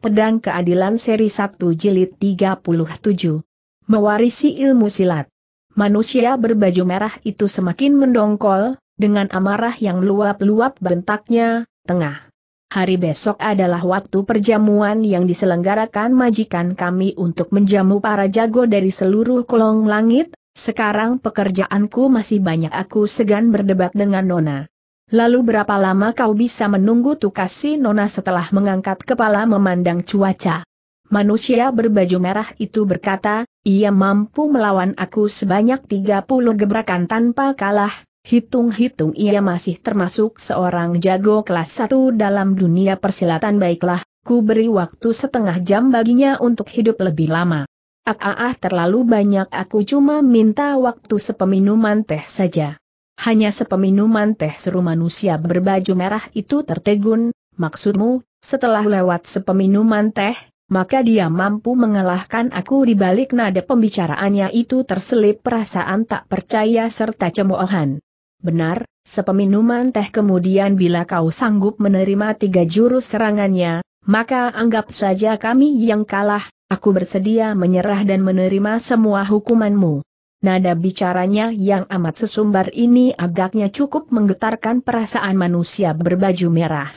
Pedang Keadilan Seri 1 Jilid 37. Mewarisi ilmu silat. Manusia berbaju merah itu semakin mendongkol, dengan amarah yang luap-luap bentaknya, tengah. Hari besok adalah waktu perjamuan yang diselenggarakan majikan kami untuk menjamu para jago dari seluruh kolong langit, sekarang pekerjaanku masih banyak aku segan berdebat dengan Nona. Lalu berapa lama kau bisa menunggu Tukasi Nona setelah mengangkat kepala memandang cuaca? Manusia berbaju merah itu berkata, ia mampu melawan aku sebanyak 30 gebrakan tanpa kalah, hitung-hitung ia masih termasuk seorang jago kelas 1 dalam dunia persilatan baiklah, ku beri waktu setengah jam baginya untuk hidup lebih lama. Ah, ah, ah terlalu banyak aku cuma minta waktu sepeminuman teh saja hanya sepeminuman teh seru manusia berbaju merah itu tertegun, maksudmu, setelah lewat sepeminuman teh, maka dia mampu mengalahkan aku di balik nada pembicaraannya itu terselip perasaan tak percaya serta cemoohan. Benar, sepeminuman teh kemudian bila kau sanggup menerima tiga jurus serangannya, maka anggap saja kami yang kalah, aku bersedia menyerah dan menerima semua hukumanmu. Nada bicaranya yang amat sesumbar ini agaknya cukup menggetarkan perasaan manusia berbaju merah.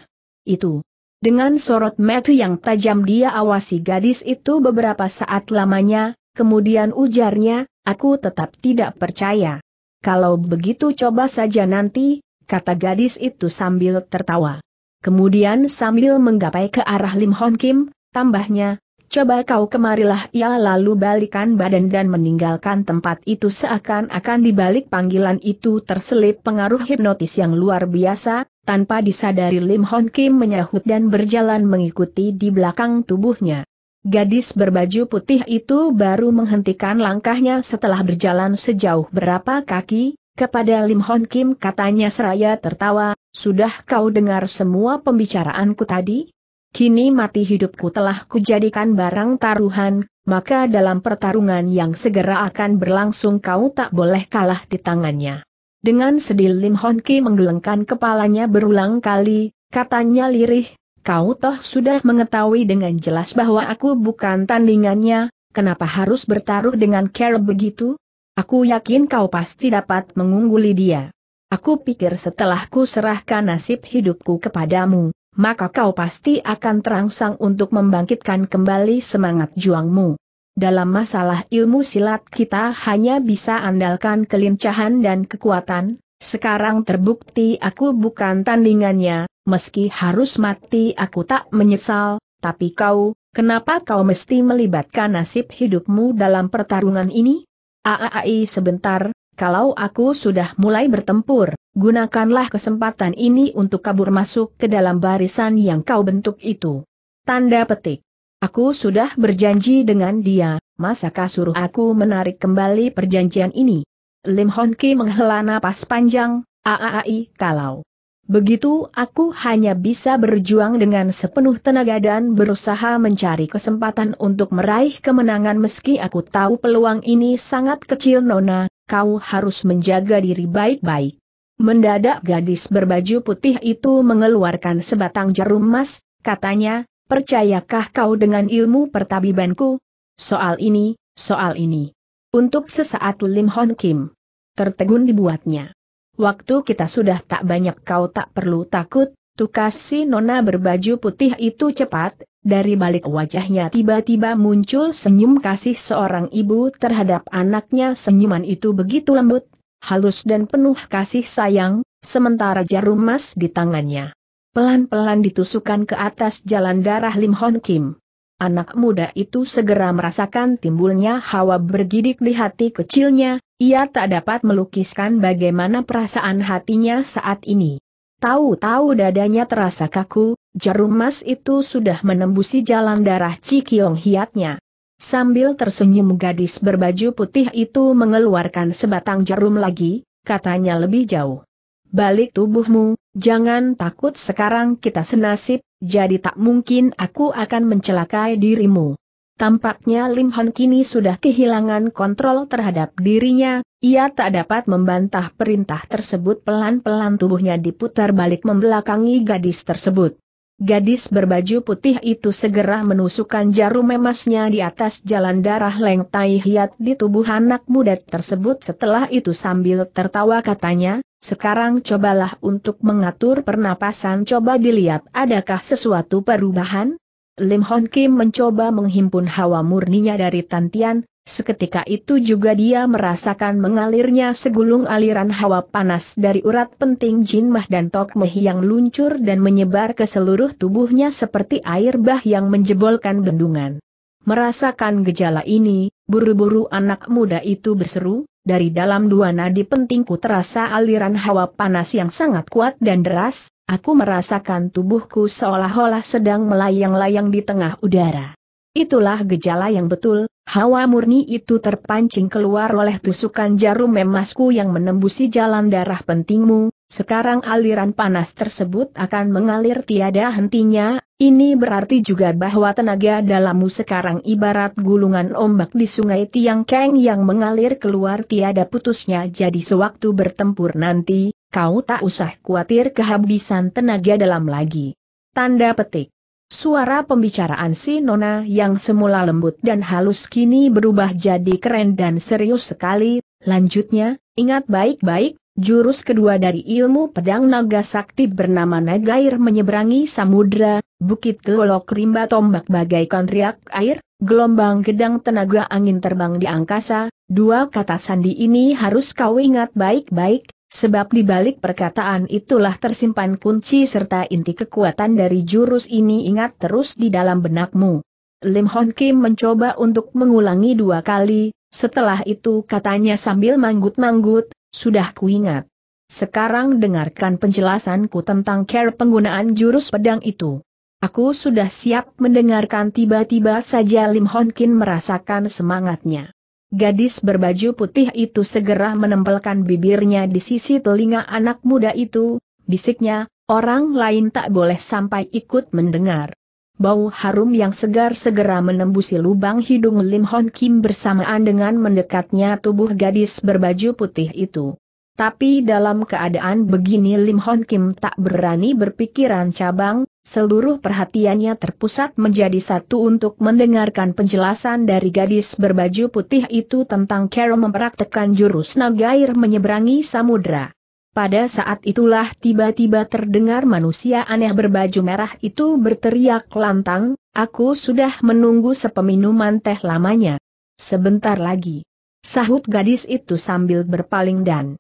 Itu. Dengan sorot mata yang tajam dia awasi gadis itu beberapa saat lamanya, kemudian ujarnya, aku tetap tidak percaya. Kalau begitu coba saja nanti, kata gadis itu sambil tertawa. Kemudian sambil menggapai ke arah Lim Hon Kim, tambahnya, Coba kau kemarilah ia ya, lalu balikan badan dan meninggalkan tempat itu seakan-akan di balik panggilan itu terselip pengaruh hipnotis yang luar biasa, tanpa disadari Lim Hon Kim menyahut dan berjalan mengikuti di belakang tubuhnya. Gadis berbaju putih itu baru menghentikan langkahnya setelah berjalan sejauh berapa kaki, kepada Lim Hon Kim katanya seraya tertawa, sudah kau dengar semua pembicaraanku tadi? kini mati hidupku telah kujadikan barang taruhan, maka dalam pertarungan yang segera akan berlangsung kau tak boleh kalah di tangannya. Dengan sedih Lim Hon Ki menggelengkan kepalanya berulang kali, katanya lirih, kau toh sudah mengetahui dengan jelas bahwa aku bukan tandingannya, kenapa harus bertaruh dengan care begitu? Aku yakin kau pasti dapat mengungguli dia. Aku pikir setelah ku serahkan nasib hidupku kepadamu, maka kau pasti akan terangsang untuk membangkitkan kembali semangat juangmu. Dalam masalah ilmu silat kita hanya bisa andalkan kelincahan dan kekuatan, sekarang terbukti aku bukan tandingannya, meski harus mati aku tak menyesal, tapi kau, kenapa kau mesti melibatkan nasib hidupmu dalam pertarungan ini? Aai sebentar, kalau aku sudah mulai bertempur, gunakanlah kesempatan ini untuk kabur masuk ke dalam barisan yang kau bentuk itu. Tanda petik. Aku sudah berjanji dengan dia, masakah suruh aku menarik kembali perjanjian ini? Lim Honki menghela napas panjang, aaai kalau. Begitu aku hanya bisa berjuang dengan sepenuh tenaga dan berusaha mencari kesempatan untuk meraih kemenangan meski aku tahu peluang ini sangat kecil Nona, kau harus menjaga diri baik-baik. Mendadak gadis berbaju putih itu mengeluarkan sebatang jarum emas, katanya, percayakah kau dengan ilmu pertabibanku? Soal ini, soal ini. Untuk sesaat Lim Hon Kim. Tertegun dibuatnya. Waktu kita sudah tak banyak kau tak perlu takut, tukas si nona berbaju putih itu cepat, dari balik wajahnya tiba-tiba muncul senyum kasih seorang ibu terhadap anaknya senyuman itu begitu lembut, halus dan penuh kasih sayang, sementara jarum emas di tangannya. Pelan-pelan ditusukkan ke atas jalan darah Lim Hon Kim. Anak muda itu segera merasakan timbulnya hawa bergidik di hati kecilnya, ia tak dapat melukiskan bagaimana perasaan hatinya saat ini. Tahu-tahu dadanya terasa kaku, jarum emas itu sudah menembusi jalan darah Cikiong hiatnya. Sambil tersenyum gadis berbaju putih itu mengeluarkan sebatang jarum lagi, katanya lebih jauh. Balik tubuhmu, jangan takut sekarang kita senasib, jadi tak mungkin aku akan mencelakai dirimu. Tampaknya Lim Hon kini sudah kehilangan kontrol terhadap dirinya, ia tak dapat membantah perintah tersebut pelan-pelan tubuhnya diputar balik membelakangi gadis tersebut. Gadis berbaju putih itu segera menusukkan jarum emasnya di atas jalan darah Leng Tai Hiat di tubuh anak muda tersebut setelah itu sambil tertawa katanya, sekarang cobalah untuk mengatur pernapasan coba dilihat adakah sesuatu perubahan? Lim Hon Kim mencoba menghimpun hawa murninya dari Tantian, seketika itu juga dia merasakan mengalirnya segulung aliran hawa panas dari urat penting Jin Mah dan Tok Meh yang luncur dan menyebar ke seluruh tubuhnya seperti air bah yang menjebolkan bendungan. Merasakan gejala ini, buru-buru anak muda itu berseru, dari dalam dua nadi pentingku terasa aliran hawa panas yang sangat kuat dan deras, Aku merasakan tubuhku seolah-olah sedang melayang-layang di tengah udara. Itulah gejala yang betul, hawa murni itu terpancing keluar oleh tusukan jarum emasku yang menembusi jalan darah pentingmu, sekarang aliran panas tersebut akan mengalir tiada hentinya, ini berarti juga bahwa tenaga dalammu sekarang ibarat gulungan ombak di sungai Tiang Keng yang mengalir keluar tiada putusnya jadi sewaktu bertempur nanti, kau tak usah khawatir kehabisan tenaga dalam lagi. Tanda petik. Suara pembicaraan si Nona yang semula lembut dan halus kini berubah jadi keren dan serius sekali, lanjutnya, ingat baik-baik, Jurus kedua dari ilmu pedang naga sakti bernama Nagair menyeberangi samudra, bukit golok rimba tombak bagaikan riak air, gelombang gedang tenaga angin terbang di angkasa, dua kata sandi ini harus kau ingat baik-baik, Sebab di balik perkataan itulah tersimpan kunci serta inti kekuatan dari jurus ini ingat terus di dalam benakmu. Lim Hon Kim mencoba untuk mengulangi dua kali, setelah itu katanya sambil manggut-manggut, sudah kuingat. Sekarang dengarkan penjelasanku tentang care penggunaan jurus pedang itu. Aku sudah siap mendengarkan tiba-tiba saja Lim Hon Kim merasakan semangatnya. Gadis berbaju putih itu segera menempelkan bibirnya di sisi telinga anak muda itu, bisiknya, orang lain tak boleh sampai ikut mendengar. Bau harum yang segar segera menembusi lubang hidung Lim Hon Kim bersamaan dengan mendekatnya tubuh gadis berbaju putih itu. Tapi dalam keadaan begini Lim Hon Kim tak berani berpikiran cabang, seluruh perhatiannya terpusat menjadi satu untuk mendengarkan penjelasan dari gadis berbaju putih itu tentang Carol mempraktekan jurus naga air menyeberangi samudra. Pada saat itulah tiba-tiba terdengar manusia aneh berbaju merah itu berteriak lantang, aku sudah menunggu sepeminuman teh lamanya. Sebentar lagi. Sahut gadis itu sambil berpaling dan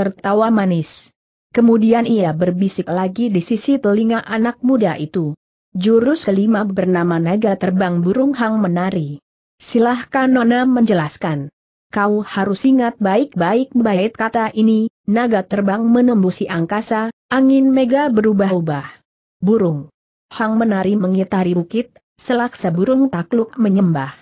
tertawa manis. Kemudian ia berbisik lagi di sisi telinga anak muda itu. Jurus kelima bernama naga terbang burung hang menari. Silahkan Nona menjelaskan. Kau harus ingat baik-baik baik kata ini, naga terbang menembusi angkasa, angin mega berubah-ubah. Burung. Hang menari mengitari bukit, selaksa burung takluk menyembah.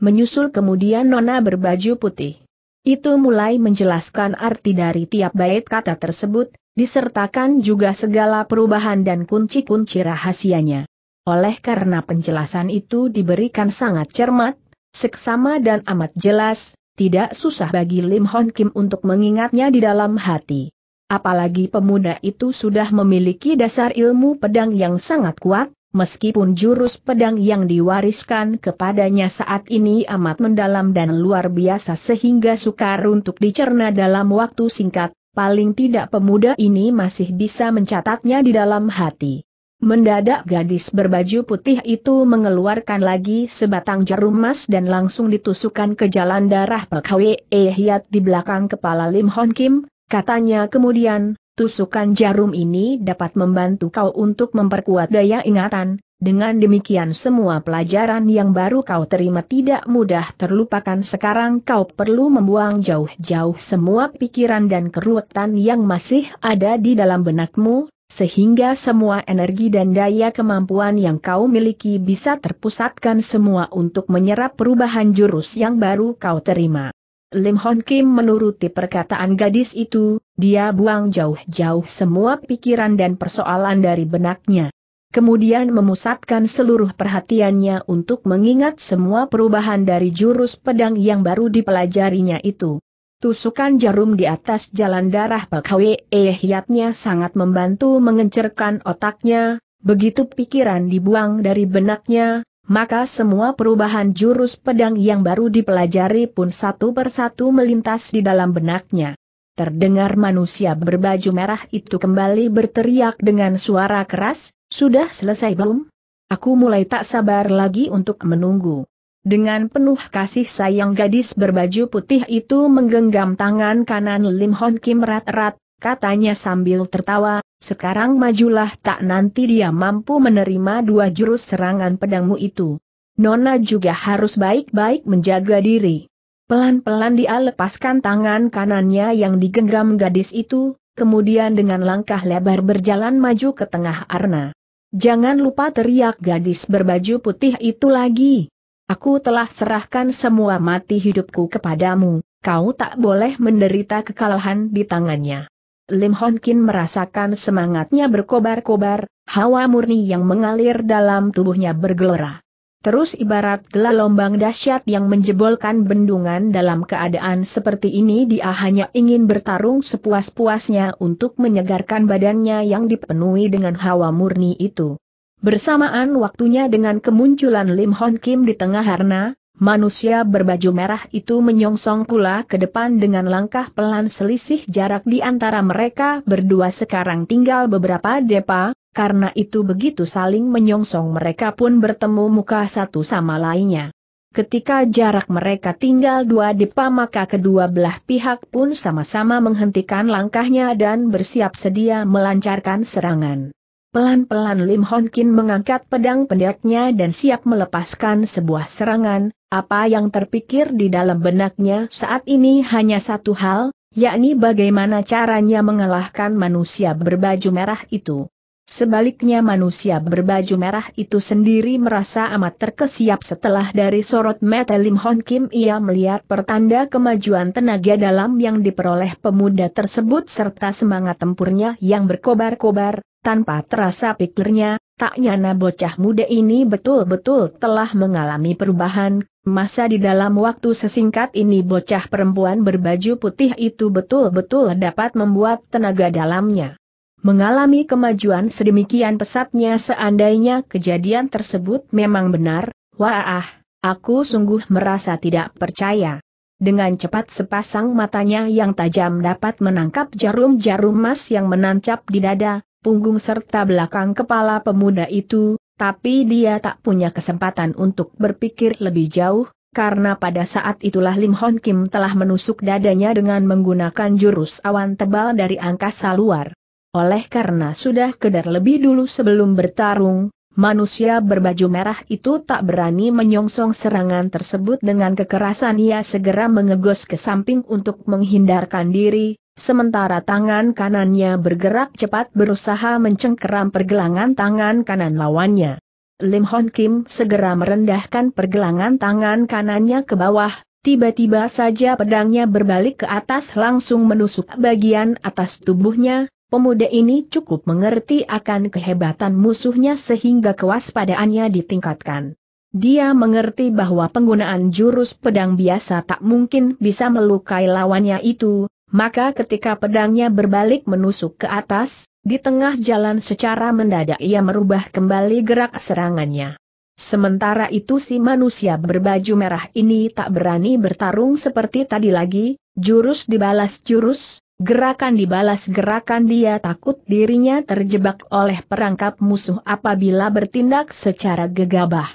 Menyusul kemudian Nona berbaju putih. Itu mulai menjelaskan arti dari tiap bait kata tersebut, disertakan juga segala perubahan dan kunci-kunci rahasianya. Oleh karena penjelasan itu diberikan sangat cermat, seksama dan amat jelas, tidak susah bagi Lim Hon Kim untuk mengingatnya di dalam hati. Apalagi pemuda itu sudah memiliki dasar ilmu pedang yang sangat kuat, Meskipun jurus pedang yang diwariskan kepadanya saat ini amat mendalam dan luar biasa sehingga sukar untuk dicerna dalam waktu singkat, paling tidak pemuda ini masih bisa mencatatnya di dalam hati. Mendadak gadis berbaju putih itu mengeluarkan lagi sebatang jarum emas dan langsung ditusukkan ke jalan darah Pekwe Hiat di belakang kepala Lim Hon Kim, katanya kemudian, tusukan jarum ini dapat membantu kau untuk memperkuat daya ingatan, dengan demikian semua pelajaran yang baru kau terima tidak mudah terlupakan sekarang kau perlu membuang jauh-jauh semua pikiran dan keruwetan yang masih ada di dalam benakmu, sehingga semua energi dan daya kemampuan yang kau miliki bisa terpusatkan semua untuk menyerap perubahan jurus yang baru kau terima. Lim Hon Kim menuruti perkataan gadis itu, dia buang jauh-jauh semua pikiran dan persoalan dari benaknya. Kemudian memusatkan seluruh perhatiannya untuk mengingat semua perubahan dari jurus pedang yang baru dipelajarinya itu. Tusukan jarum di atas jalan darah eh Ehyatnya sangat membantu mengencerkan otaknya, begitu pikiran dibuang dari benaknya, maka semua perubahan jurus pedang yang baru dipelajari pun satu persatu melintas di dalam benaknya. Terdengar manusia berbaju merah itu kembali berteriak dengan suara keras, sudah selesai belum? Aku mulai tak sabar lagi untuk menunggu. Dengan penuh kasih sayang gadis berbaju putih itu menggenggam tangan kanan Lim Hon Kim rat-rat, katanya sambil tertawa, sekarang majulah tak nanti dia mampu menerima dua jurus serangan pedangmu itu. Nona juga harus baik-baik menjaga diri. Pelan-pelan dia lepaskan tangan kanannya yang digenggam gadis itu, kemudian dengan langkah lebar berjalan maju ke tengah Arna. Jangan lupa teriak gadis berbaju putih itu lagi. Aku telah serahkan semua mati hidupku kepadamu, kau tak boleh menderita kekalahan di tangannya. Lim Hon Kin merasakan semangatnya berkobar-kobar, hawa murni yang mengalir dalam tubuhnya bergelora. Terus ibarat gelombang dahsyat yang menjebolkan bendungan dalam keadaan seperti ini dia hanya ingin bertarung sepuas-puasnya untuk menyegarkan badannya yang dipenuhi dengan hawa murni itu. Bersamaan waktunya dengan kemunculan Lim Hon Kim di tengah harna, Manusia berbaju merah itu menyongsong pula ke depan dengan langkah pelan selisih jarak di antara mereka berdua sekarang tinggal beberapa depa, karena itu begitu saling menyongsong mereka pun bertemu muka satu sama lainnya. Ketika jarak mereka tinggal dua depa maka kedua belah pihak pun sama-sama menghentikan langkahnya dan bersiap sedia melancarkan serangan. Pelan-pelan Lim Hon Kin mengangkat pedang pendeknya dan siap melepaskan sebuah serangan, apa yang terpikir di dalam benaknya saat ini hanya satu hal, yakni bagaimana caranya mengalahkan manusia berbaju merah itu. Sebaliknya manusia berbaju merah itu sendiri merasa amat terkesiap setelah dari sorot mata Lim Hon Kim ia melihat pertanda kemajuan tenaga dalam yang diperoleh pemuda tersebut serta semangat tempurnya yang berkobar-kobar, tanpa terasa pikirnya, tak nyana bocah muda ini betul-betul telah mengalami perubahan, masa di dalam waktu sesingkat ini bocah perempuan berbaju putih itu betul-betul dapat membuat tenaga dalamnya. Mengalami kemajuan sedemikian pesatnya seandainya kejadian tersebut memang benar, wah, aku sungguh merasa tidak percaya. Dengan cepat sepasang matanya yang tajam dapat menangkap jarum-jarum emas yang menancap di dada, punggung serta belakang kepala pemuda itu, tapi dia tak punya kesempatan untuk berpikir lebih jauh, karena pada saat itulah Lim Hon Kim telah menusuk dadanya dengan menggunakan jurus awan tebal dari angkasa luar. Oleh karena sudah kedar lebih dulu sebelum bertarung, manusia berbaju merah itu tak berani menyongsong serangan tersebut dengan kekerasan ia segera mengegos ke samping untuk menghindarkan diri, sementara tangan kanannya bergerak cepat berusaha mencengkeram pergelangan tangan kanan lawannya. Lim Hon Kim segera merendahkan pergelangan tangan kanannya ke bawah, tiba-tiba saja pedangnya berbalik ke atas langsung menusuk bagian atas tubuhnya, Pemuda ini cukup mengerti akan kehebatan musuhnya sehingga kewaspadaannya ditingkatkan. Dia mengerti bahwa penggunaan jurus pedang biasa tak mungkin bisa melukai lawannya itu, maka ketika pedangnya berbalik menusuk ke atas, di tengah jalan secara mendadak ia merubah kembali gerak serangannya. Sementara itu si manusia berbaju merah ini tak berani bertarung seperti tadi lagi, jurus dibalas jurus, gerakan dibalas gerakan dia takut dirinya terjebak oleh perangkap musuh apabila bertindak secara gegabah.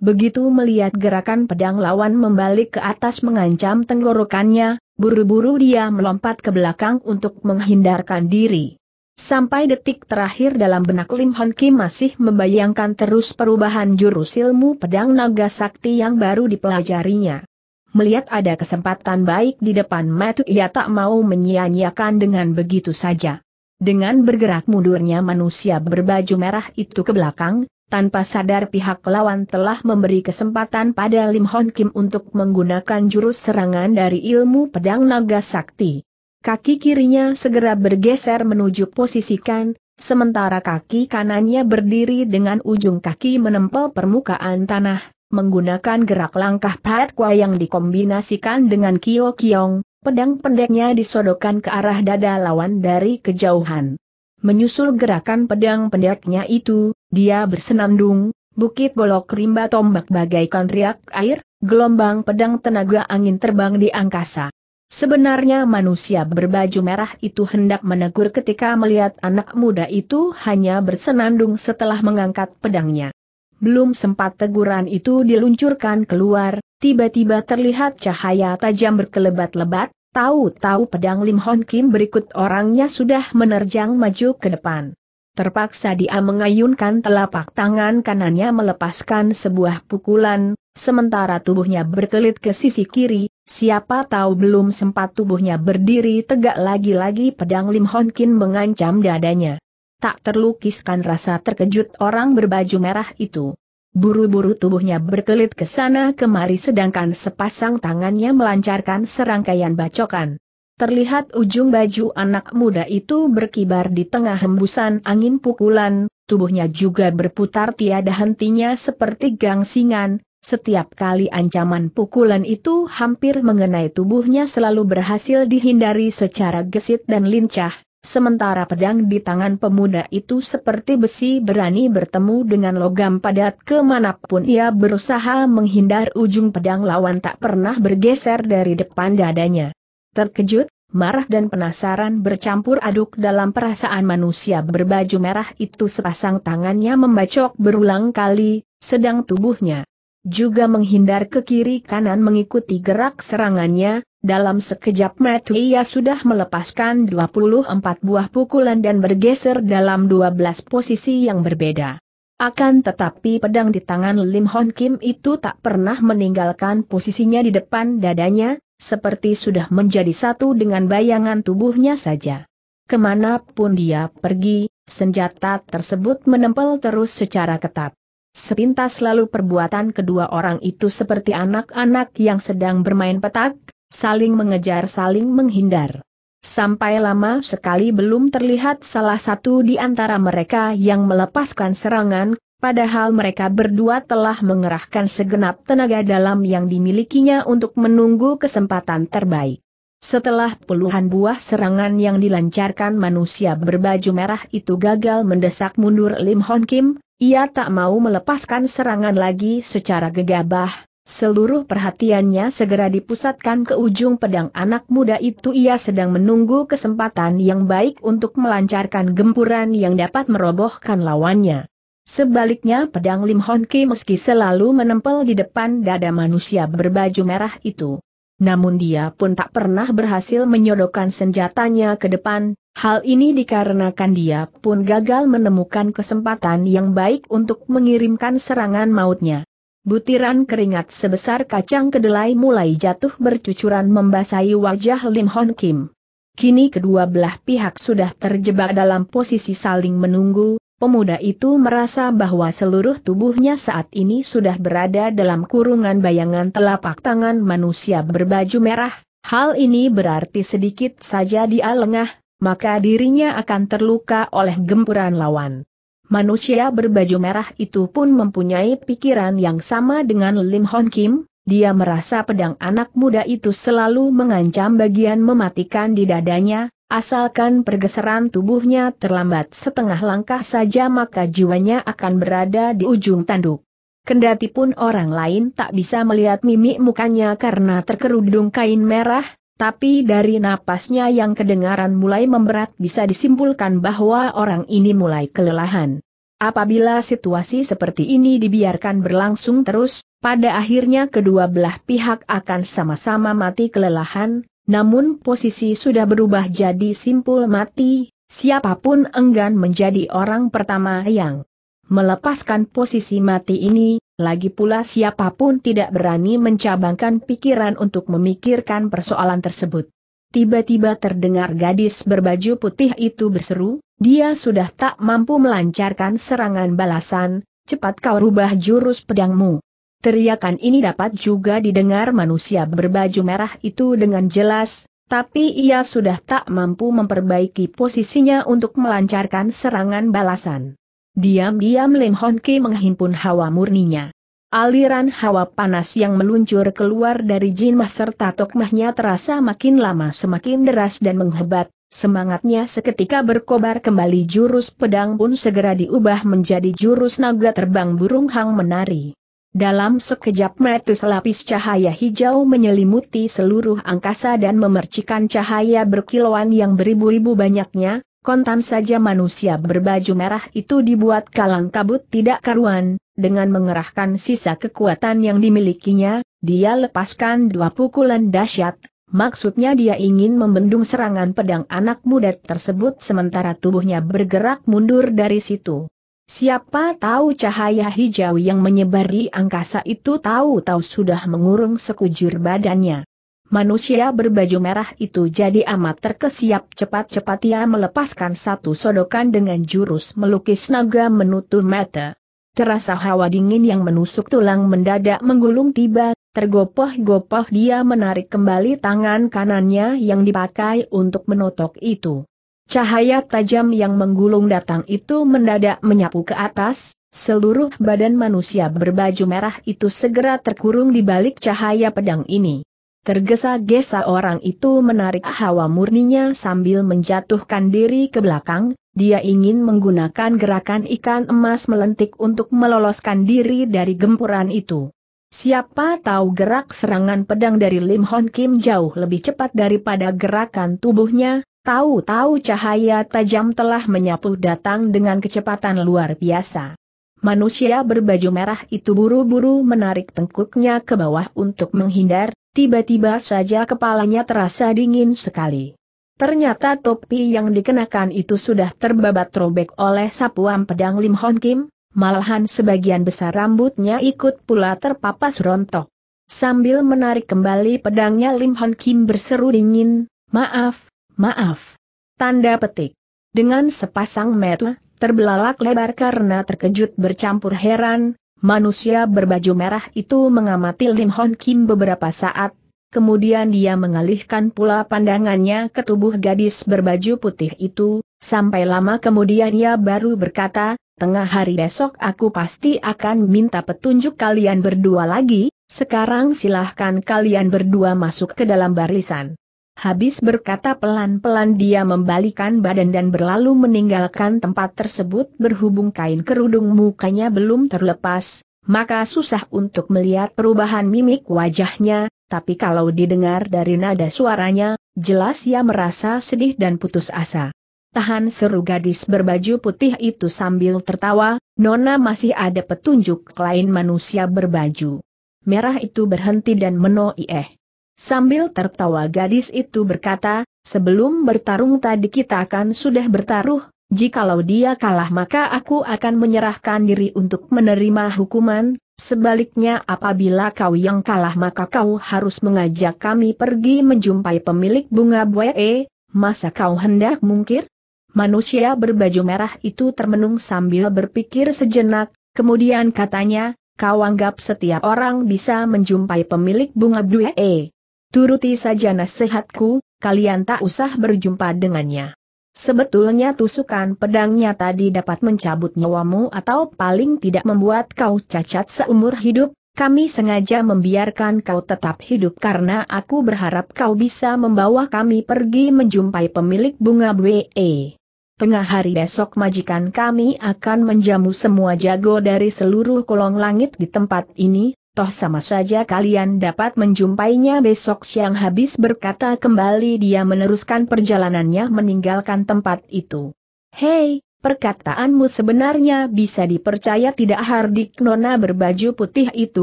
Begitu melihat gerakan pedang lawan membalik ke atas mengancam tenggorokannya, Buru-buru dia melompat ke belakang untuk menghindarkan diri. Sampai detik terakhir dalam benak Lim Hon Kim masih membayangkan terus perubahan jurus ilmu pedang naga sakti yang baru dipelajarinya. Melihat ada kesempatan baik di depan matu ia tak mau menyia-nyiakan dengan begitu saja. Dengan bergerak mundurnya manusia berbaju merah itu ke belakang, tanpa sadar pihak lawan telah memberi kesempatan pada Lim Hon Kim untuk menggunakan jurus serangan dari ilmu pedang naga sakti. Kaki kirinya segera bergeser menuju posisikan, sementara kaki kanannya berdiri dengan ujung kaki menempel permukaan tanah, menggunakan gerak langkah Kwa yang dikombinasikan dengan Kyo Kiong, pedang pendeknya disodokkan ke arah dada lawan dari kejauhan. Menyusul gerakan pedang pendeknya itu, dia bersenandung, bukit golok rimba tombak bagaikan riak air, gelombang pedang tenaga angin terbang di angkasa. Sebenarnya manusia berbaju merah itu hendak menegur ketika melihat anak muda itu hanya bersenandung setelah mengangkat pedangnya. Belum sempat teguran itu diluncurkan keluar, tiba-tiba terlihat cahaya tajam berkelebat-lebat, tahu-tahu pedang Lim Hon Kim berikut orangnya sudah menerjang maju ke depan. Terpaksa dia mengayunkan telapak tangan kanannya melepaskan sebuah pukulan, sementara tubuhnya berkelit ke sisi kiri, siapa tahu belum sempat tubuhnya berdiri tegak lagi-lagi pedang Lim Hon Kin mengancam dadanya. Tak terlukiskan rasa terkejut orang berbaju merah itu. Buru-buru tubuhnya berkelit ke sana kemari sedangkan sepasang tangannya melancarkan serangkaian bacokan. Terlihat ujung baju anak muda itu berkibar di tengah hembusan angin pukulan, tubuhnya juga berputar tiada hentinya seperti gangsingan, setiap kali ancaman pukulan itu hampir mengenai tubuhnya selalu berhasil dihindari secara gesit dan lincah, sementara pedang di tangan pemuda itu seperti besi berani bertemu dengan logam padat kemanapun ia berusaha menghindar ujung pedang lawan tak pernah bergeser dari depan dadanya terkejut, marah dan penasaran bercampur aduk dalam perasaan manusia berbaju merah itu sepasang tangannya membacok berulang kali, sedang tubuhnya juga menghindar ke kiri kanan mengikuti gerak serangannya, dalam sekejap mata ia sudah melepaskan 24 buah pukulan dan bergeser dalam 12 posisi yang berbeda. Akan tetapi pedang di tangan Lim Hon Kim itu tak pernah meninggalkan posisinya di depan dadanya, seperti sudah menjadi satu dengan bayangan tubuhnya saja. Kemanapun dia pergi, senjata tersebut menempel terus secara ketat. Sepintas lalu perbuatan kedua orang itu seperti anak-anak yang sedang bermain petak, saling mengejar saling menghindar. Sampai lama sekali belum terlihat salah satu di antara mereka yang melepaskan serangan, Padahal mereka berdua telah mengerahkan segenap tenaga dalam yang dimilikinya untuk menunggu kesempatan terbaik. Setelah puluhan buah serangan yang dilancarkan manusia berbaju merah itu gagal mendesak mundur Lim Hon Kim, ia tak mau melepaskan serangan lagi secara gegabah. Seluruh perhatiannya segera dipusatkan ke ujung pedang anak muda itu ia sedang menunggu kesempatan yang baik untuk melancarkan gempuran yang dapat merobohkan lawannya. Sebaliknya pedang Lim Hon Ki meski selalu menempel di depan dada manusia berbaju merah itu. Namun dia pun tak pernah berhasil menyodokkan senjatanya ke depan, hal ini dikarenakan dia pun gagal menemukan kesempatan yang baik untuk mengirimkan serangan mautnya. Butiran keringat sebesar kacang kedelai mulai jatuh bercucuran membasahi wajah Lim Hon Kim. Kini kedua belah pihak sudah terjebak dalam posisi saling menunggu, Pemuda itu merasa bahwa seluruh tubuhnya saat ini sudah berada dalam kurungan bayangan telapak tangan manusia berbaju merah, hal ini berarti sedikit saja dia lengah, maka dirinya akan terluka oleh gempuran lawan. Manusia berbaju merah itu pun mempunyai pikiran yang sama dengan Lim Hon Kim, dia merasa pedang anak muda itu selalu mengancam bagian mematikan di dadanya, Asalkan pergeseran tubuhnya terlambat setengah langkah saja maka jiwanya akan berada di ujung tanduk. Kendati pun orang lain tak bisa melihat mimik mukanya karena terkerudung kain merah, tapi dari napasnya yang kedengaran mulai memberat bisa disimpulkan bahwa orang ini mulai kelelahan. Apabila situasi seperti ini dibiarkan berlangsung terus, pada akhirnya kedua belah pihak akan sama-sama mati kelelahan, namun posisi sudah berubah jadi simpul mati, siapapun enggan menjadi orang pertama yang melepaskan posisi mati ini, lagi pula siapapun tidak berani mencabangkan pikiran untuk memikirkan persoalan tersebut. Tiba-tiba terdengar gadis berbaju putih itu berseru, dia sudah tak mampu melancarkan serangan balasan, cepat kau rubah jurus pedangmu. Teriakan ini dapat juga didengar manusia berbaju merah itu dengan jelas, tapi ia sudah tak mampu memperbaiki posisinya untuk melancarkan serangan balasan. Diam-diam Lim Hon Ki menghimpun hawa murninya. Aliran hawa panas yang meluncur keluar dari jinmah serta Mahnya terasa makin lama semakin deras dan menghebat, semangatnya seketika berkobar kembali jurus pedang pun segera diubah menjadi jurus naga terbang burung hang menari. Dalam sekejap mata selapis cahaya hijau menyelimuti seluruh angkasa dan memercikan cahaya berkilauan yang beribu-ribu banyaknya, kontan saja manusia berbaju merah itu dibuat kalang kabut tidak karuan, dengan mengerahkan sisa kekuatan yang dimilikinya, dia lepaskan dua pukulan dahsyat, maksudnya dia ingin membendung serangan pedang anak muda tersebut sementara tubuhnya bergerak mundur dari situ. Siapa tahu cahaya hijau yang menyebar di angkasa itu tahu-tahu sudah mengurung sekujur badannya. Manusia berbaju merah itu jadi amat terkesiap cepat-cepat ia melepaskan satu sodokan dengan jurus melukis naga menutur mata. Terasa hawa dingin yang menusuk tulang mendadak menggulung tiba, tergopoh-gopoh dia menarik kembali tangan kanannya yang dipakai untuk menotok itu. Cahaya tajam yang menggulung datang itu mendadak menyapu ke atas, seluruh badan manusia berbaju merah itu segera terkurung di balik cahaya pedang ini. Tergesa-gesa orang itu menarik hawa murninya sambil menjatuhkan diri ke belakang, dia ingin menggunakan gerakan ikan emas melentik untuk meloloskan diri dari gempuran itu. Siapa tahu gerak serangan pedang dari Lim Hon Kim jauh lebih cepat daripada gerakan tubuhnya, Tahu-tahu cahaya tajam telah menyapu datang dengan kecepatan luar biasa. Manusia berbaju merah itu buru-buru menarik tengkuknya ke bawah untuk menghindar, tiba-tiba saja kepalanya terasa dingin sekali. Ternyata topi yang dikenakan itu sudah terbabat robek oleh sapuan pedang Lim Hon Kim, malahan sebagian besar rambutnya ikut pula terpapas rontok. Sambil menarik kembali pedangnya Lim Hon Kim berseru dingin, maaf, Maaf. Tanda petik. Dengan sepasang mata, terbelalak lebar karena terkejut bercampur heran, manusia berbaju merah itu mengamati Lim Hon Kim beberapa saat, kemudian dia mengalihkan pula pandangannya ke tubuh gadis berbaju putih itu, sampai lama kemudian ia baru berkata, tengah hari besok aku pasti akan minta petunjuk kalian berdua lagi, sekarang silahkan kalian berdua masuk ke dalam barisan. Habis berkata pelan-pelan dia membalikan badan dan berlalu meninggalkan tempat tersebut berhubung kain kerudung mukanya belum terlepas, maka susah untuk melihat perubahan mimik wajahnya, tapi kalau didengar dari nada suaranya, jelas ia merasa sedih dan putus asa. Tahan seru gadis berbaju putih itu sambil tertawa, Nona masih ada petunjuk lain manusia berbaju. Merah itu berhenti dan menoieh. Sambil tertawa gadis itu berkata, sebelum bertarung tadi kita akan sudah bertaruh, jikalau dia kalah maka aku akan menyerahkan diri untuk menerima hukuman, sebaliknya apabila kau yang kalah maka kau harus mengajak kami pergi menjumpai pemilik bunga buaya. Eh, masa kau hendak mungkir? Manusia berbaju merah itu termenung sambil berpikir sejenak, kemudian katanya, kau anggap setiap orang bisa menjumpai pemilik bunga buaya. Eh. Turuti saja nasihatku, kalian tak usah berjumpa dengannya. Sebetulnya tusukan pedangnya tadi dapat mencabut nyawamu atau paling tidak membuat kau cacat seumur hidup, kami sengaja membiarkan kau tetap hidup karena aku berharap kau bisa membawa kami pergi menjumpai pemilik bunga BE. Tengah hari besok majikan kami akan menjamu semua jago dari seluruh kolong langit di tempat ini, toh sama saja kalian dapat menjumpainya besok siang habis berkata kembali dia meneruskan perjalanannya meninggalkan tempat itu. Hei, perkataanmu sebenarnya bisa dipercaya tidak Hardik Nona berbaju putih itu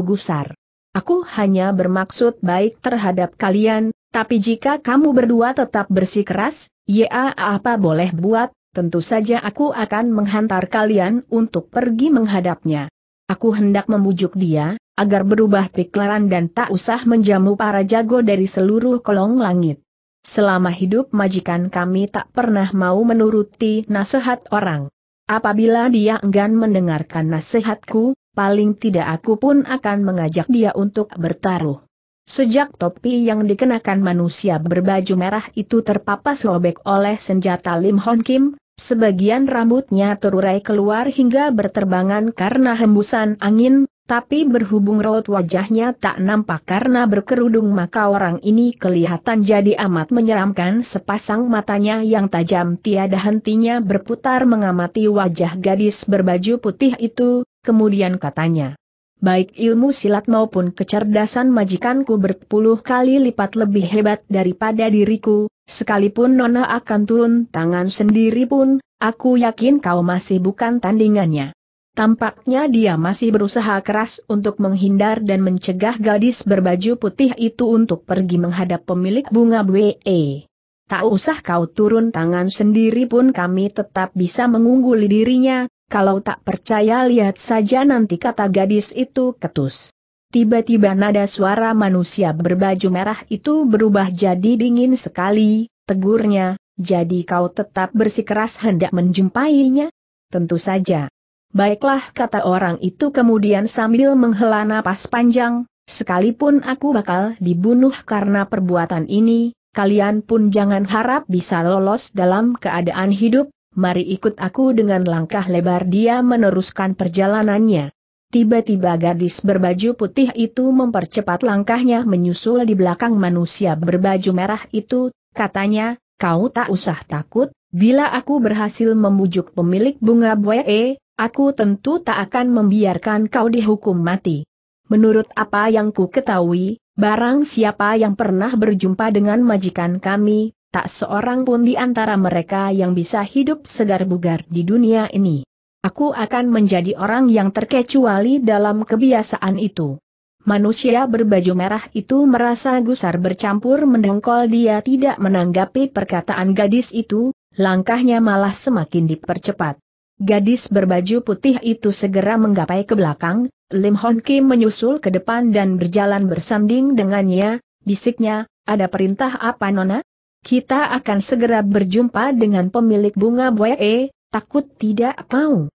gusar. Aku hanya bermaksud baik terhadap kalian, tapi jika kamu berdua tetap bersikeras, ya apa boleh buat, tentu saja aku akan menghantar kalian untuk pergi menghadapnya. Aku hendak membujuk dia, agar berubah pikiran dan tak usah menjamu para jago dari seluruh kolong langit. Selama hidup majikan kami tak pernah mau menuruti nasihat orang. Apabila dia enggan mendengarkan nasihatku, paling tidak aku pun akan mengajak dia untuk bertaruh. Sejak topi yang dikenakan manusia berbaju merah itu terpapas robek oleh senjata Lim Hon Kim, Sebagian rambutnya terurai keluar hingga berterbangan karena hembusan angin, tapi berhubung raut wajahnya tak nampak karena berkerudung maka orang ini kelihatan jadi amat menyeramkan sepasang matanya yang tajam tiada hentinya berputar mengamati wajah gadis berbaju putih itu, kemudian katanya. Baik ilmu silat maupun kecerdasan majikanku berpuluh kali lipat lebih hebat daripada diriku, Sekalipun Nona akan turun tangan sendiri pun, aku yakin kau masih bukan tandingannya. Tampaknya dia masih berusaha keras untuk menghindar dan mencegah gadis berbaju putih itu untuk pergi menghadap pemilik bunga We. Tak usah kau turun tangan sendiri pun kami tetap bisa mengungguli dirinya, kalau tak percaya lihat saja nanti kata gadis itu ketus. Tiba-tiba nada suara manusia berbaju merah itu berubah jadi dingin sekali, tegurnya, jadi kau tetap bersikeras hendak menjumpainya? Tentu saja. Baiklah kata orang itu kemudian sambil menghela napas panjang, sekalipun aku bakal dibunuh karena perbuatan ini, kalian pun jangan harap bisa lolos dalam keadaan hidup, mari ikut aku dengan langkah lebar dia meneruskan perjalanannya. Tiba-tiba gadis berbaju putih itu mempercepat langkahnya menyusul di belakang manusia berbaju merah itu, katanya, kau tak usah takut, bila aku berhasil membujuk pemilik bunga buaya, aku tentu tak akan membiarkan kau dihukum mati. Menurut apa yang ku ketahui, barang siapa yang pernah berjumpa dengan majikan kami, tak seorang pun di antara mereka yang bisa hidup segar bugar di dunia ini aku akan menjadi orang yang terkecuali dalam kebiasaan itu. Manusia berbaju merah itu merasa gusar bercampur mendengkol dia tidak menanggapi perkataan gadis itu, langkahnya malah semakin dipercepat. Gadis berbaju putih itu segera menggapai ke belakang, Lim Hon Kim menyusul ke depan dan berjalan bersanding dengannya, bisiknya, ada perintah apa Nona? Kita akan segera berjumpa dengan pemilik bunga buaya, takut tidak mau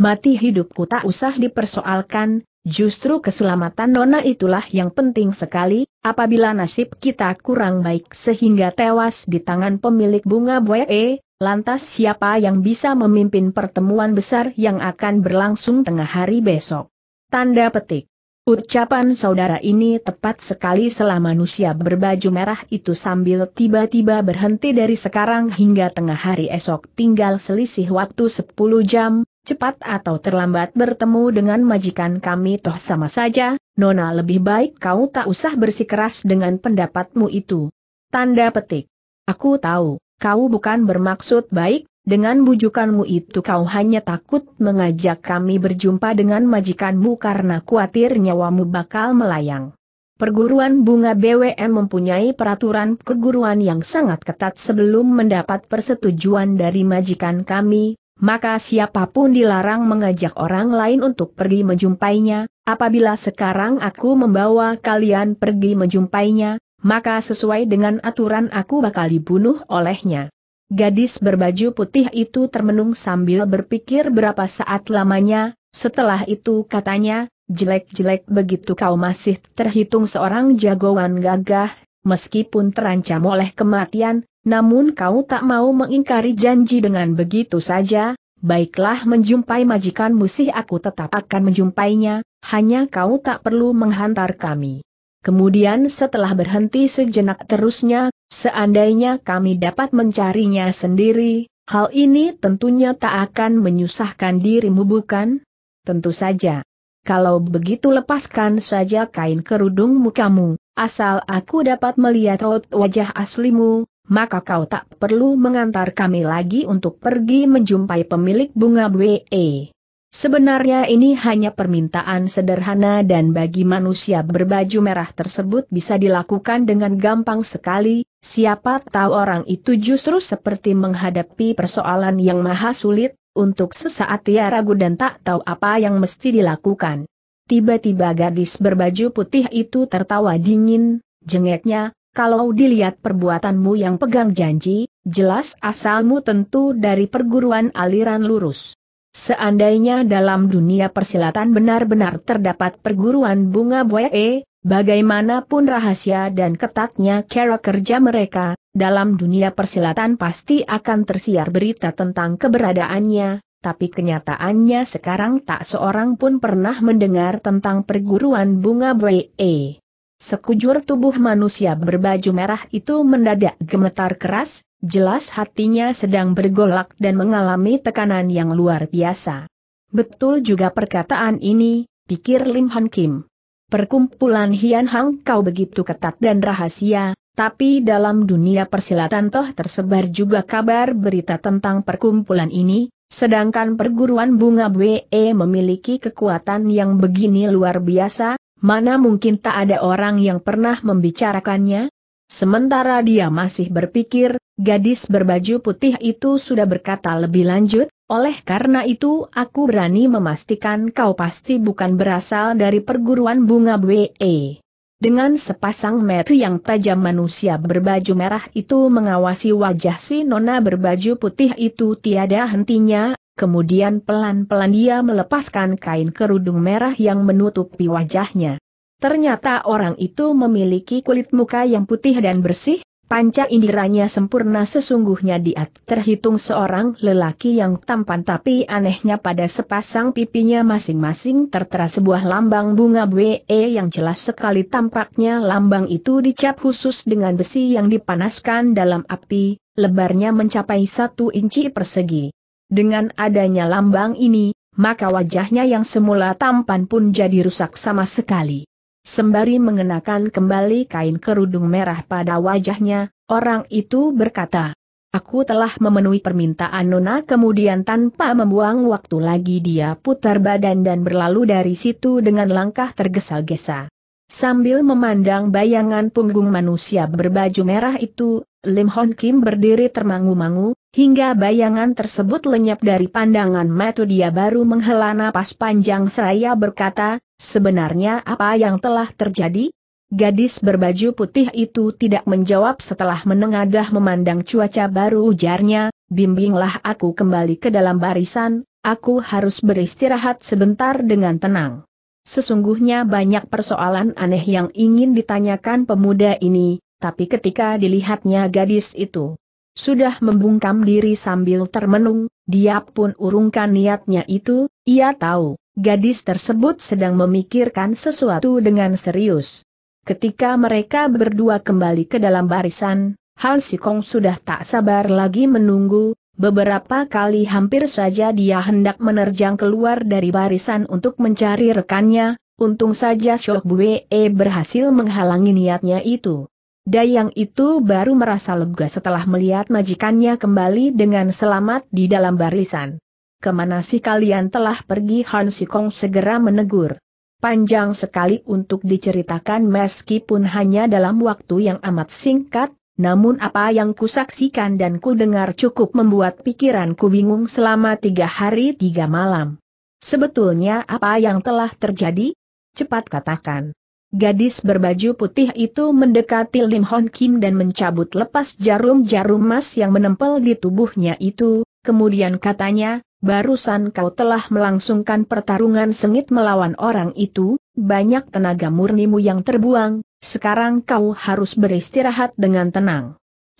mati hidupku tak usah dipersoalkan, justru keselamatan Nona itulah yang penting sekali, apabila nasib kita kurang baik sehingga tewas di tangan pemilik bunga buae, lantas siapa yang bisa memimpin pertemuan besar yang akan berlangsung tengah hari besok? Tanda petik. Ucapan saudara ini tepat sekali selama manusia berbaju merah itu sambil tiba-tiba berhenti dari sekarang hingga tengah hari esok tinggal selisih waktu 10 jam, cepat atau terlambat bertemu dengan majikan kami toh sama saja, Nona lebih baik kau tak usah bersikeras dengan pendapatmu itu. Tanda petik. Aku tahu, kau bukan bermaksud baik, dengan bujukanmu itu kau hanya takut mengajak kami berjumpa dengan majikanmu karena khawatir nyawamu bakal melayang. Perguruan bunga BWM mempunyai peraturan perguruan yang sangat ketat sebelum mendapat persetujuan dari majikan kami, maka siapapun dilarang mengajak orang lain untuk pergi menjumpainya, apabila sekarang aku membawa kalian pergi menjumpainya, maka sesuai dengan aturan aku bakal dibunuh olehnya. Gadis berbaju putih itu termenung sambil berpikir berapa saat lamanya, setelah itu katanya, jelek-jelek begitu kau masih terhitung seorang jagoan gagah, meskipun terancam oleh kematian, namun kau tak mau mengingkari janji dengan begitu saja, baiklah menjumpai majikan musih aku tetap akan menjumpainya, hanya kau tak perlu menghantar kami. Kemudian setelah berhenti sejenak terusnya, seandainya kami dapat mencarinya sendiri, hal ini tentunya tak akan menyusahkan dirimu bukan? Tentu saja. Kalau begitu lepaskan saja kain kerudungmu kamu, asal aku dapat melihat wajah aslimu, maka kau tak perlu mengantar kami lagi untuk pergi menjumpai pemilik bunga BE. Sebenarnya ini hanya permintaan sederhana dan bagi manusia berbaju merah tersebut bisa dilakukan dengan gampang sekali, siapa tahu orang itu justru seperti menghadapi persoalan yang maha sulit, untuk sesaat ia ragu dan tak tahu apa yang mesti dilakukan. Tiba-tiba gadis berbaju putih itu tertawa dingin, jengeknya, kalau dilihat perbuatanmu yang pegang janji, jelas asalmu tentu dari perguruan aliran lurus. Seandainya dalam dunia persilatan benar-benar terdapat perguruan bunga Boye, eh, bagaimanapun rahasia dan ketatnya cara kerja mereka, dalam dunia persilatan pasti akan tersiar berita tentang keberadaannya, tapi kenyataannya sekarang tak seorang pun pernah mendengar tentang perguruan bunga Boye. Sekujur tubuh manusia berbaju merah itu mendadak gemetar keras, jelas hatinya sedang bergolak dan mengalami tekanan yang luar biasa. Betul juga perkataan ini, pikir Lim Han Kim. Perkumpulan Hian Hang kau begitu ketat dan rahasia, tapi dalam dunia persilatan toh tersebar juga kabar berita tentang perkumpulan ini, sedangkan perguruan bunga BE memiliki kekuatan yang begini luar biasa, Mana mungkin tak ada orang yang pernah membicarakannya? Sementara dia masih berpikir, gadis berbaju putih itu sudah berkata lebih lanjut, oleh karena itu aku berani memastikan kau pasti bukan berasal dari perguruan bunga We. Dengan sepasang mata yang tajam manusia berbaju merah itu mengawasi wajah si nona berbaju putih itu tiada hentinya, Kemudian pelan-pelan dia melepaskan kain kerudung merah yang menutupi wajahnya. Ternyata orang itu memiliki kulit muka yang putih dan bersih, panca indiranya sempurna sesungguhnya dia terhitung seorang lelaki yang tampan tapi anehnya pada sepasang pipinya masing-masing tertera sebuah lambang bunga we yang jelas sekali tampaknya lambang itu dicap khusus dengan besi yang dipanaskan dalam api, lebarnya mencapai satu inci persegi. Dengan adanya lambang ini, maka wajahnya yang semula tampan pun jadi rusak sama sekali. Sembari mengenakan kembali kain kerudung merah pada wajahnya, orang itu berkata, Aku telah memenuhi permintaan Nona kemudian tanpa membuang waktu lagi dia putar badan dan berlalu dari situ dengan langkah tergesa-gesa. Sambil memandang bayangan punggung manusia berbaju merah itu, Lim Hon Kim berdiri termangu-mangu, Hingga bayangan tersebut lenyap dari pandangan mata dia baru menghela napas panjang seraya berkata, sebenarnya apa yang telah terjadi? Gadis berbaju putih itu tidak menjawab setelah menengadah memandang cuaca baru ujarnya, bimbinglah aku kembali ke dalam barisan, aku harus beristirahat sebentar dengan tenang. Sesungguhnya banyak persoalan aneh yang ingin ditanyakan pemuda ini, tapi ketika dilihatnya gadis itu, sudah membungkam diri sambil termenung, dia pun urungkan niatnya itu, ia tahu, gadis tersebut sedang memikirkan sesuatu dengan serius. Ketika mereka berdua kembali ke dalam barisan, Han Sikong sudah tak sabar lagi menunggu, beberapa kali hampir saja dia hendak menerjang keluar dari barisan untuk mencari rekannya, untung saja Shoh Bue berhasil menghalangi niatnya itu. Dayang itu baru merasa lega setelah melihat majikannya kembali dengan selamat di dalam barisan. Kemana sih kalian telah pergi Han Sikong segera menegur. Panjang sekali untuk diceritakan meskipun hanya dalam waktu yang amat singkat, namun apa yang kusaksikan dan kudengar cukup membuat pikiranku bingung selama tiga hari tiga malam. Sebetulnya apa yang telah terjadi? Cepat katakan. Gadis berbaju putih itu mendekati Lim Hon Kim dan mencabut lepas jarum-jarum emas yang menempel di tubuhnya itu, kemudian katanya, barusan kau telah melangsungkan pertarungan sengit melawan orang itu, banyak tenaga murnimu yang terbuang, sekarang kau harus beristirahat dengan tenang.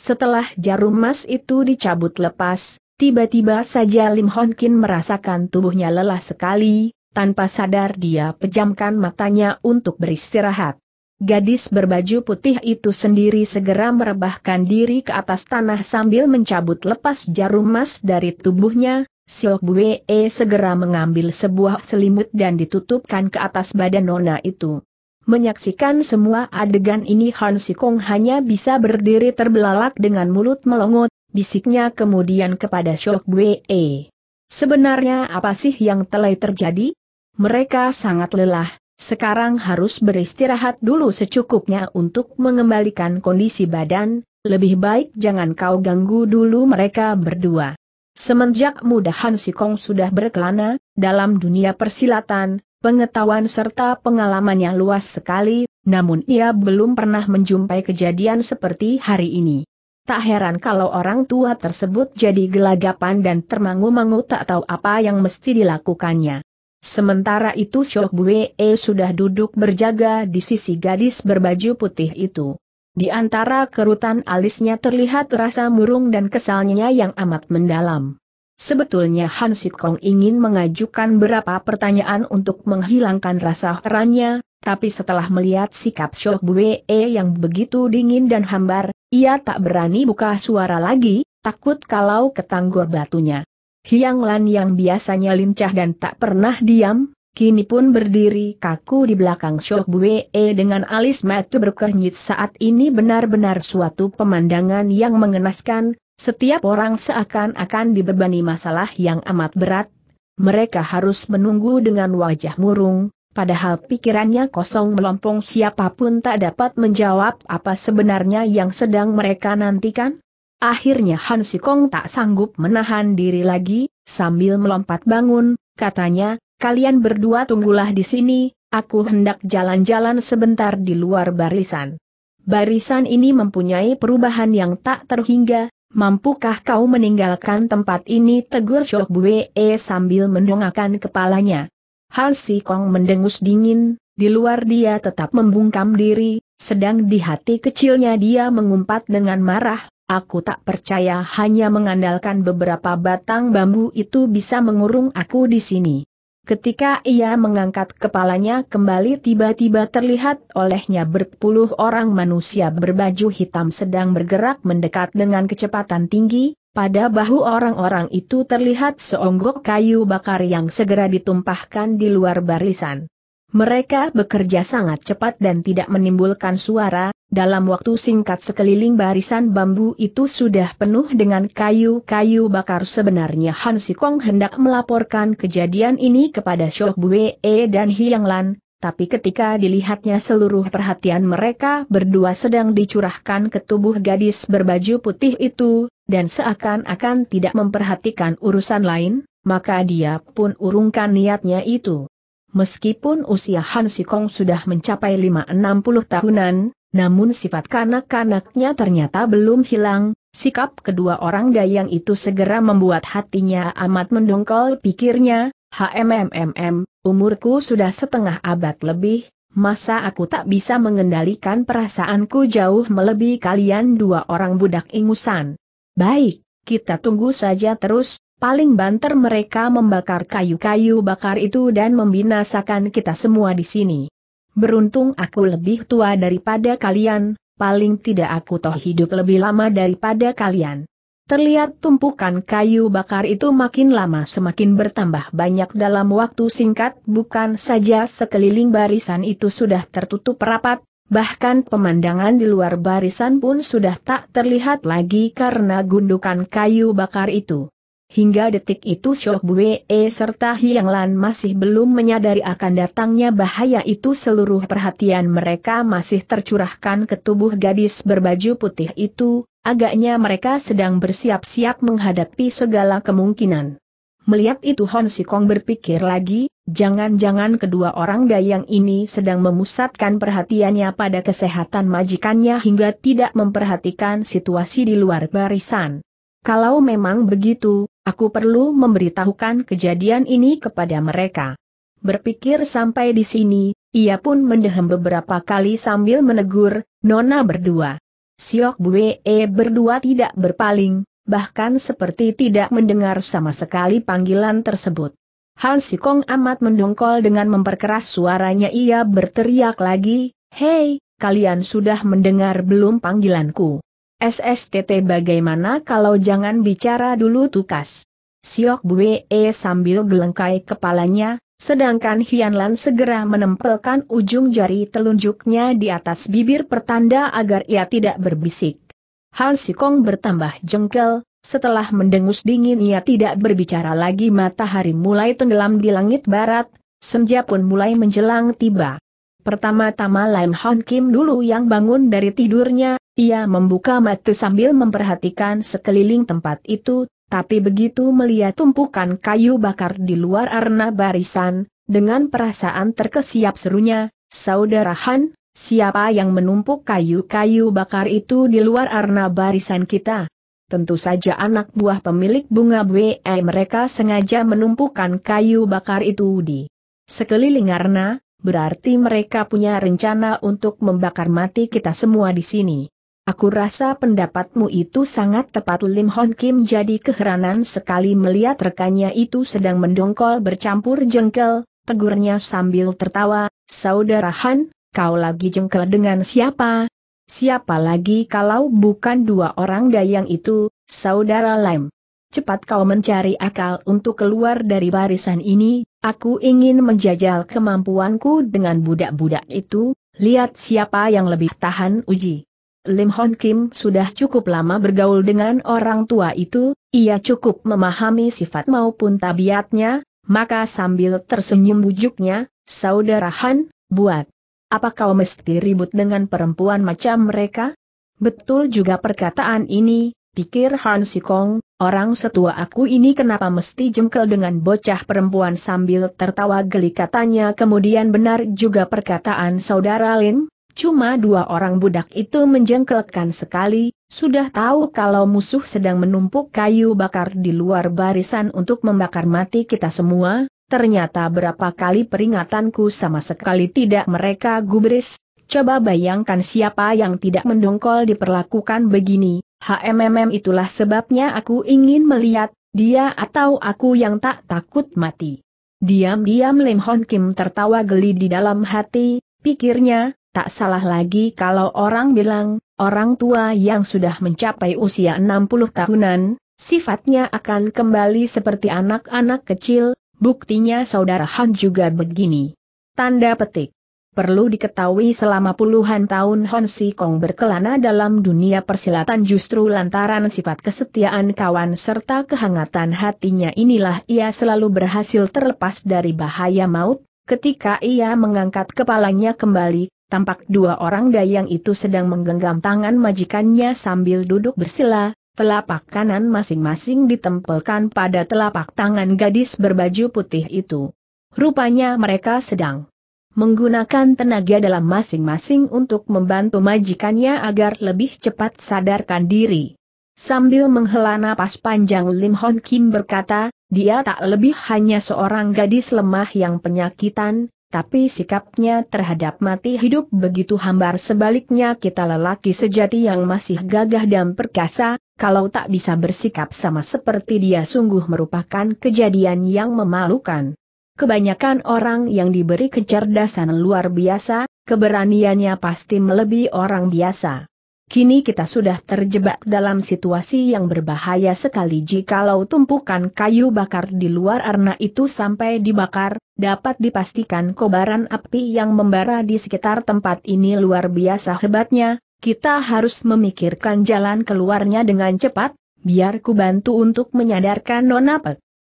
Setelah jarum emas itu dicabut lepas, tiba-tiba saja Lim Hon Kim merasakan tubuhnya lelah sekali, tanpa sadar dia pejamkan matanya untuk beristirahat. Gadis berbaju putih itu sendiri segera merebahkan diri ke atas tanah sambil mencabut lepas jarum emas dari tubuhnya, Siok Buwe segera mengambil sebuah selimut dan ditutupkan ke atas badan nona itu. Menyaksikan semua adegan ini Han Sikong hanya bisa berdiri terbelalak dengan mulut melongot, bisiknya kemudian kepada Siok Buwe. Sebenarnya apa sih yang telah terjadi? Mereka sangat lelah, sekarang harus beristirahat dulu secukupnya untuk mengembalikan kondisi badan, lebih baik jangan kau ganggu dulu mereka berdua. Semenjak muda Han Sikong sudah berkelana, dalam dunia persilatan, pengetahuan serta pengalamannya luas sekali, namun ia belum pernah menjumpai kejadian seperti hari ini. Tak heran kalau orang tua tersebut jadi gelagapan dan termangu-mangu tak tahu apa yang mesti dilakukannya. Sementara itu Syok Bue e sudah duduk berjaga di sisi gadis berbaju putih itu. Di antara kerutan alisnya terlihat rasa murung dan kesalnya yang amat mendalam. Sebetulnya Han Kong ingin mengajukan beberapa pertanyaan untuk menghilangkan rasa herannya, tapi setelah melihat sikap Syok Bue e yang begitu dingin dan hambar, ia tak berani buka suara lagi, takut kalau ketanggor batunya. Hiang Lan yang biasanya lincah dan tak pernah diam, kini pun berdiri kaku di belakang Syok Bue e dengan alis mata berkernyit saat ini benar-benar suatu pemandangan yang mengenaskan, setiap orang seakan-akan dibebani masalah yang amat berat, mereka harus menunggu dengan wajah murung, padahal pikirannya kosong melompong siapapun tak dapat menjawab apa sebenarnya yang sedang mereka nantikan? Akhirnya Han Sikong tak sanggup menahan diri lagi, sambil melompat bangun, katanya, kalian berdua tunggulah di sini, aku hendak jalan-jalan sebentar di luar barisan. Barisan ini mempunyai perubahan yang tak terhingga, mampukah kau meninggalkan tempat ini tegur Shok Bue e sambil mendongakkan kepalanya. Han Sikong mendengus dingin, di luar dia tetap membungkam diri, sedang di hati kecilnya dia mengumpat dengan marah, Aku tak percaya hanya mengandalkan beberapa batang bambu itu bisa mengurung aku di sini. Ketika ia mengangkat kepalanya kembali tiba-tiba terlihat olehnya berpuluh orang manusia berbaju hitam sedang bergerak mendekat dengan kecepatan tinggi, pada bahu orang-orang itu terlihat seonggok kayu bakar yang segera ditumpahkan di luar barisan. Mereka bekerja sangat cepat dan tidak menimbulkan suara, dalam waktu singkat sekeliling barisan bambu itu sudah penuh dengan kayu-kayu bakar sebenarnya Han Sikong hendak melaporkan kejadian ini kepada Shok Bue dan Hiang Lan, tapi ketika dilihatnya seluruh perhatian mereka berdua sedang dicurahkan ke tubuh gadis berbaju putih itu, dan seakan-akan tidak memperhatikan urusan lain, maka dia pun urungkan niatnya itu. Meskipun usia Han Sikong sudah mencapai 560 puluh tahunan, namun sifat kanak-kanaknya ternyata belum hilang, sikap kedua orang dayang itu segera membuat hatinya amat mendongkol pikirnya, HMMMM, umurku sudah setengah abad lebih, masa aku tak bisa mengendalikan perasaanku jauh melebihi kalian dua orang budak ingusan. Baik, kita tunggu saja terus, paling banter mereka membakar kayu-kayu bakar itu dan membinasakan kita semua di sini. Beruntung aku lebih tua daripada kalian, paling tidak aku toh hidup lebih lama daripada kalian. Terlihat tumpukan kayu bakar itu makin lama semakin bertambah banyak dalam waktu singkat bukan saja sekeliling barisan itu sudah tertutup rapat, bahkan pemandangan di luar barisan pun sudah tak terlihat lagi karena gundukan kayu bakar itu. Hingga detik itu Syok Bue e, serta Hiang Lan masih belum menyadari akan datangnya bahaya itu seluruh perhatian mereka masih tercurahkan ke tubuh gadis berbaju putih itu, agaknya mereka sedang bersiap-siap menghadapi segala kemungkinan. Melihat itu Hon Sikong berpikir lagi, jangan-jangan kedua orang dayang ini sedang memusatkan perhatiannya pada kesehatan majikannya hingga tidak memperhatikan situasi di luar barisan. Kalau memang begitu, aku perlu memberitahukan kejadian ini kepada mereka. Berpikir sampai di sini, ia pun mendehem beberapa kali sambil menegur, Nona berdua. Siok Bue e, berdua tidak berpaling, bahkan seperti tidak mendengar sama sekali panggilan tersebut. Han Sikong amat mendongkol dengan memperkeras suaranya ia berteriak lagi, Hei, kalian sudah mendengar belum panggilanku? SSTT bagaimana kalau jangan bicara dulu tukas? Siok Bue eh, sambil gelengkai kepalanya, sedangkan Hianlan segera menempelkan ujung jari telunjuknya di atas bibir pertanda agar ia tidak berbisik. Hal Sikong bertambah jengkel, setelah mendengus dingin ia tidak berbicara lagi matahari mulai tenggelam di langit barat, senja pun mulai menjelang tiba. Pertama-tama Lam Hon Kim dulu yang bangun dari tidurnya, ia membuka mata sambil memperhatikan sekeliling tempat itu, tapi begitu melihat tumpukan kayu bakar di luar arena barisan, dengan perasaan terkesiap serunya, Saudara Han, siapa yang menumpuk kayu-kayu bakar itu di luar arena barisan kita? Tentu saja anak buah pemilik bunga BE mereka sengaja menumpukan kayu bakar itu di sekeliling arena, berarti mereka punya rencana untuk membakar mati kita semua di sini. Aku rasa pendapatmu itu sangat tepat Lim Hon Kim jadi keheranan sekali melihat rekannya itu sedang mendongkol bercampur jengkel, tegurnya sambil tertawa, Saudara Han, kau lagi jengkel dengan siapa? Siapa lagi kalau bukan dua orang dayang itu, Saudara Lim? Cepat kau mencari akal untuk keluar dari barisan ini, aku ingin menjajal kemampuanku dengan budak-budak itu, lihat siapa yang lebih tahan uji. Lim Hon Kim sudah cukup lama bergaul dengan orang tua itu, ia cukup memahami sifat maupun tabiatnya, maka sambil tersenyum bujuknya, Saudara Han, buat. Apa kau mesti ribut dengan perempuan macam mereka? Betul juga perkataan ini, pikir Han Sikong, orang setua aku ini kenapa mesti jengkel dengan bocah perempuan sambil tertawa geli katanya kemudian benar juga perkataan saudara Lin. Cuma dua orang budak itu menjengkelkan sekali, sudah tahu kalau musuh sedang menumpuk kayu bakar di luar barisan untuk membakar mati kita semua, ternyata berapa kali peringatanku sama sekali tidak mereka gubris, coba bayangkan siapa yang tidak mendongkol diperlakukan begini, HMMM itulah sebabnya aku ingin melihat, dia atau aku yang tak takut mati. Diam-diam Lim Hon Kim tertawa geli di dalam hati, pikirnya, Tak salah lagi kalau orang bilang, orang tua yang sudah mencapai usia 60 tahunan, sifatnya akan kembali seperti anak-anak kecil, buktinya saudara Han juga begini. Tanda petik. Perlu diketahui selama puluhan tahun Hon Si Kong berkelana dalam dunia persilatan justru lantaran sifat kesetiaan kawan serta kehangatan hatinya inilah ia selalu berhasil terlepas dari bahaya maut, ketika ia mengangkat kepalanya kembali, tampak dua orang dayang itu sedang menggenggam tangan majikannya sambil duduk bersila, telapak kanan masing-masing ditempelkan pada telapak tangan gadis berbaju putih itu. Rupanya mereka sedang menggunakan tenaga dalam masing-masing untuk membantu majikannya agar lebih cepat sadarkan diri. Sambil menghela napas panjang Lim Hon Kim berkata, dia tak lebih hanya seorang gadis lemah yang penyakitan, tapi sikapnya terhadap mati hidup begitu hambar sebaliknya kita lelaki sejati yang masih gagah dan perkasa, kalau tak bisa bersikap sama seperti dia sungguh merupakan kejadian yang memalukan. Kebanyakan orang yang diberi kecerdasan luar biasa, keberaniannya pasti melebihi orang biasa. Kini kita sudah terjebak dalam situasi yang berbahaya sekali jikalau tumpukan kayu bakar di luar arna itu sampai dibakar, dapat dipastikan kobaran api yang membara di sekitar tempat ini luar biasa hebatnya, kita harus memikirkan jalan keluarnya dengan cepat, biar ku bantu untuk menyadarkan Nona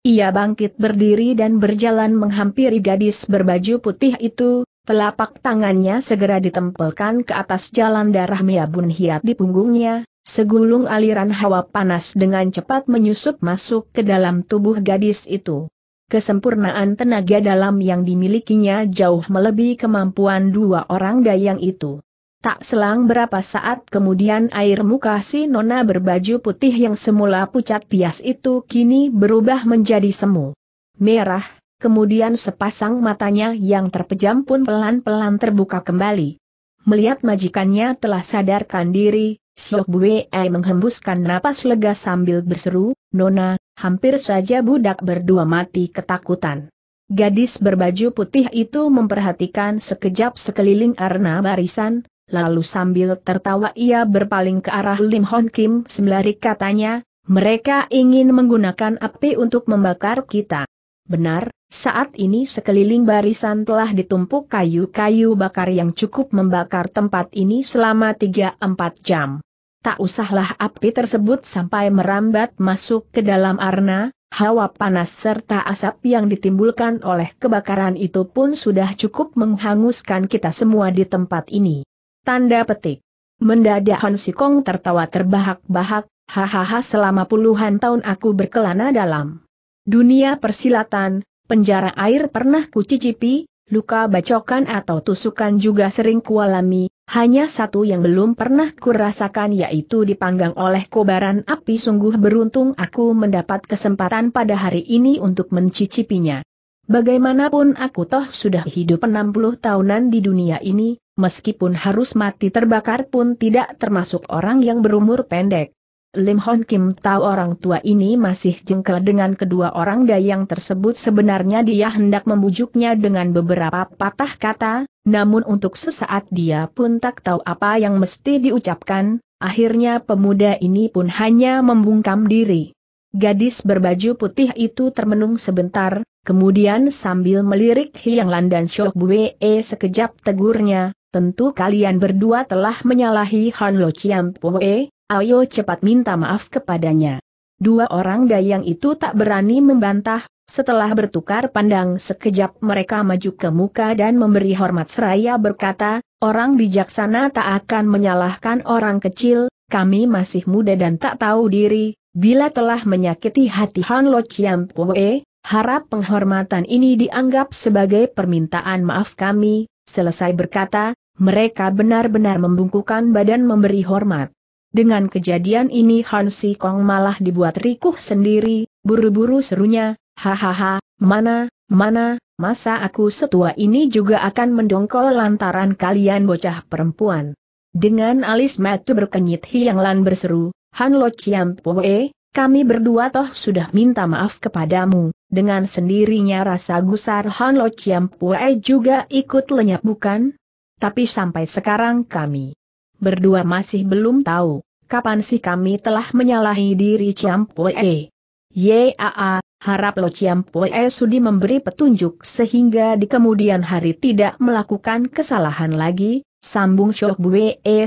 Ia bangkit berdiri dan berjalan menghampiri gadis berbaju putih itu, Telapak tangannya segera ditempelkan ke atas jalan darah Miabun Hiat di punggungnya, segulung aliran hawa panas dengan cepat menyusup masuk ke dalam tubuh gadis itu. Kesempurnaan tenaga dalam yang dimilikinya jauh melebihi kemampuan dua orang dayang itu. Tak selang berapa saat kemudian air muka si nona berbaju putih yang semula pucat pias itu kini berubah menjadi semu. Merah, kemudian sepasang matanya yang terpejam pun pelan-pelan terbuka kembali. Melihat majikannya telah sadarkan diri, Siok Bue menghembuskan napas lega sambil berseru, Nona, hampir saja budak berdua mati ketakutan. Gadis berbaju putih itu memperhatikan sekejap sekeliling arena barisan, lalu sambil tertawa ia berpaling ke arah Lim Hon Kim sembari katanya, mereka ingin menggunakan api untuk membakar kita. Benar, saat ini sekeliling barisan telah ditumpuk kayu-kayu bakar yang cukup membakar tempat ini selama 3-4 jam. Tak usahlah api tersebut sampai merambat masuk ke dalam arna, hawa panas serta asap yang ditimbulkan oleh kebakaran itu pun sudah cukup menghanguskan kita semua di tempat ini. Tanda petik. Mendadak Han Sikong tertawa terbahak-bahak, hahaha selama puluhan tahun aku berkelana dalam Dunia persilatan, penjara air pernah kucicipi, luka bacokan atau tusukan juga sering kualami, hanya satu yang belum pernah kurasakan yaitu dipanggang oleh kobaran api sungguh beruntung aku mendapat kesempatan pada hari ini untuk mencicipinya. Bagaimanapun aku toh sudah hidup 60 tahunan di dunia ini, meskipun harus mati terbakar pun tidak termasuk orang yang berumur pendek. Lim Hon Kim tahu orang tua ini masih jengkel dengan kedua orang dayang tersebut sebenarnya dia hendak membujuknya dengan beberapa patah kata, namun untuk sesaat dia pun tak tahu apa yang mesti diucapkan, akhirnya pemuda ini pun hanya membungkam diri. Gadis berbaju putih itu termenung sebentar, kemudian sambil melirik Hyang Lan dan Shok Buwe sekejap tegurnya, tentu kalian berdua telah menyalahi Han Lo Chiam Poe, Ayo cepat minta maaf kepadanya. Dua orang dayang itu tak berani membantah, setelah bertukar pandang sekejap mereka maju ke muka dan memberi hormat seraya berkata, orang bijaksana tak akan menyalahkan orang kecil, kami masih muda dan tak tahu diri, bila telah menyakiti hati Han Lo Chiam Pue, harap penghormatan ini dianggap sebagai permintaan maaf kami, selesai berkata, mereka benar-benar membungkukan badan memberi hormat. Dengan kejadian ini Han Si Kong malah dibuat rikuh sendiri, buru-buru serunya, hahaha, mana, mana, masa aku setua ini juga akan mendongkol lantaran kalian bocah perempuan. Dengan alis matu berkenyit Hiang Lan berseru, Han Lo Chiam Poe, kami berdua toh sudah minta maaf kepadamu, dengan sendirinya rasa gusar Han Lo Chiam Poe juga ikut lenyap bukan? Tapi sampai sekarang kami berdua masih belum tahu, kapan sih kami telah menyalahi diri Ciampue. Yaa, harap Lo Ciampue sudi memberi petunjuk sehingga di kemudian hari tidak melakukan kesalahan lagi, sambung Syok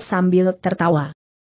sambil tertawa.